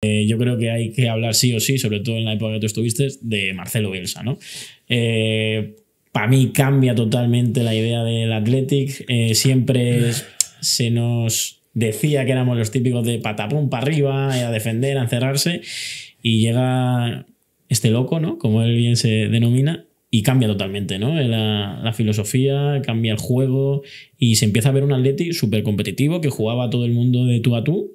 Eh, yo creo que hay que hablar sí o sí, sobre todo en la época que tú estuviste, de Marcelo Bielsa, ¿no? Eh, para mí cambia totalmente la idea del Athletic. Eh, siempre se nos decía que éramos los típicos de patapum para arriba, a defender, a encerrarse, y llega este loco, ¿no? Como él bien se denomina, y cambia totalmente, ¿no? La, filosofía, cambia el juego y se empieza a ver un Athletic súper competitivo que jugaba todo el mundo de tú a tú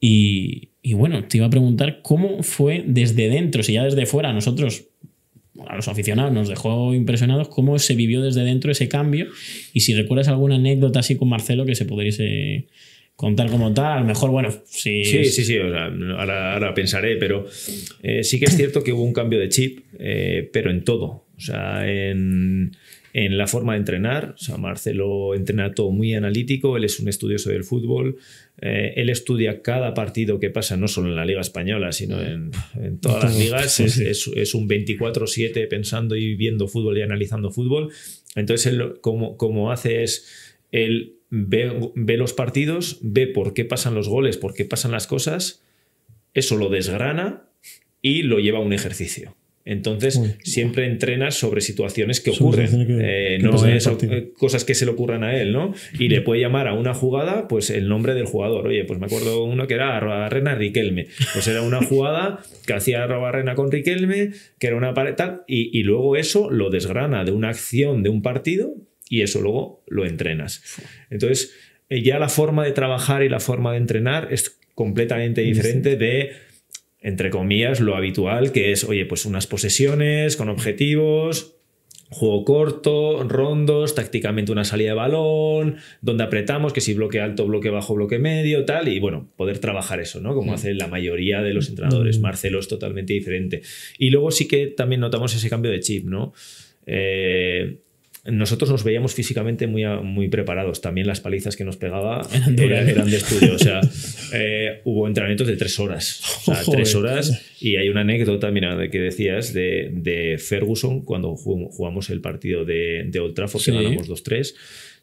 y, y bueno, te iba a preguntar cómo fue desde dentro, si ya desde fuera nosotros, a los aficionados, nos dejó impresionados, cómo se vivió desde dentro ese cambio y si recuerdas alguna anécdota así con Marcelo que se pudiese contar como tal, a lo mejor, bueno, Sí, sí, sí, ahora, ahora, pensaré, pero eh, sí que es cierto que hubo un cambio de chip, eh, pero en todo. O sea, en, la forma de entrenar. O Marcelo entrena todo muy analítico, él es un estudioso del fútbol, eh, él estudia cada partido que pasa, no solo en la Liga Española, sino en, todas las ligas. Es, un 24-7 pensando y viendo fútbol y analizando fútbol. Entonces, él como, hace es, él ve los partidos, ve por qué pasan los goles, por qué pasan las cosas, eso lo desgrana y lo lleva a un ejercicio. Entonces, siempre entrenas sobre situaciones que ocurren. Eh, no eh, cosas que se le ocurran a él, ¿no? Y le puede llamar a una jugada, pues el nombre del jugador. Oye, pues me acuerdo uno que era Rena Riquelme. Pues era una jugada que hacía robarrena con Riquelme, que era una pared tal, y luego eso lo desgrana de una acción de un partido y eso luego lo entrenas. Entonces, eh, ya la forma de trabajar y la forma de entrenar es completamente diferente de entre comillas, lo habitual, que es, oye, pues unas posesiones con objetivos, juego corto, rondos, tácticamente una salida de balón, donde apretamos, que si bloque alto, bloque bajo, bloque medio, tal, y bueno, poder trabajar eso, ¿no? Como hacen mm. hace la mayoría de los entrenadores. Mm. Marcelo es totalmente diferente. Y luego sí que también notamos ese cambio de chip, ¿no? Eh, nosotros nos veíamos físicamente muy, muy preparados. También las palizas que nos pegaba de estudio. O sea, Eh, hubo entrenamientos de tres horas. tres horas. Y hay una anécdota, mira, de que decías de, Ferguson cuando jugamos el partido de, de Old Trafford, que ganamos 2-3.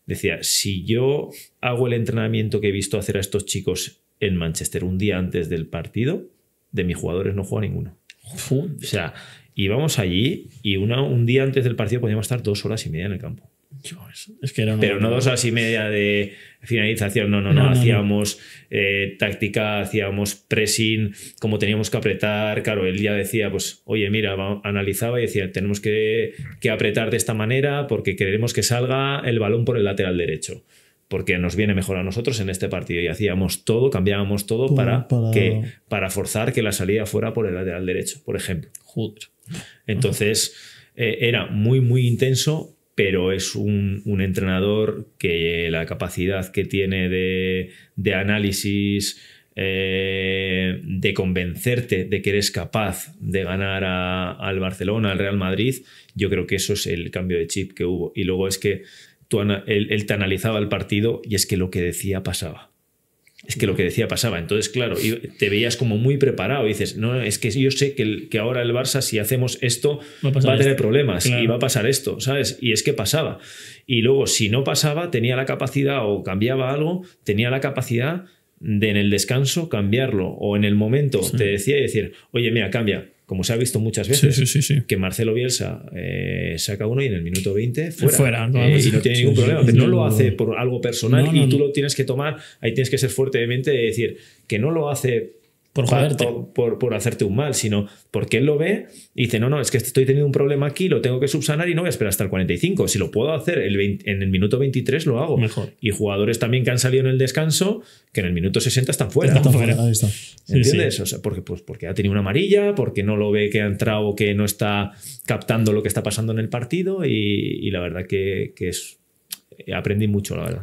Decía, si yo hago el entrenamiento que he visto hacer a estos chicos en Manchester un día antes del partido, de mis jugadores no juega ninguno. O sea, íbamos allí y un día antes del partido podíamos estar dos horas y media en el campo. Es que Pero no dos horas y media de finalización, no, no, no. hacíamos eh, táctica, hacíamos pressing, como teníamos que apretar. Claro, él ya decía, pues, oye, mira, analizaba y decía, tenemos que, apretar de esta manera porque queremos que salga el balón por el lateral derecho porque nos viene mejor a nosotros en este partido. Y hacíamos todo, cambiábamos todo para, forzar que la salida fuera por el lateral derecho, por ejemplo. Entonces, eh, era muy, muy intenso pero es un, entrenador que la capacidad que tiene de, análisis, eh, de convencerte de que eres capaz de ganar al Barcelona, al Real Madrid, yo creo que eso es el cambio de chip que hubo. Y luego es que él, él te analizaba el partido y es que lo que decía pasaba es que lo que decía pasaba. Entonces, claro, te veías como muy preparado y dices, no, es que yo sé que, que ahora el Barça, si hacemos esto, va a, tener problemas y va a pasar esto, ¿sabes? Y es que pasaba. Y luego, si no pasaba, tenía la capacidad o cambiaba algo, tenía la capacidad de en el descanso cambiarlo o en el momento te decía y decir, oye, mira, cambia, como se ha visto muchas veces, que Marcelo Bielsa eh, saca uno y en el minuto 20 fuera. Eh, y no tiene ningún problema. no lo hace por algo personal y tú lo tienes que tomar, ahí tienes que ser fuertemente de decir que no lo hace por, hacerte un mal, sino porque él lo ve y dice, no, no, es que estoy teniendo un problema aquí, lo tengo que subsanar y no voy a esperar hasta el 45. Si lo puedo hacer en el minuto 23, lo hago. Y jugadores también que han salido en el descanso, que en el minuto 60 están fuera. ¿Entiendes? porque, pues, porque ha tenido una amarilla, porque no lo ve que ha entrado, que no está captando lo que está pasando en el partido y, la verdad que, que es eh, aprendí mucho, la verdad.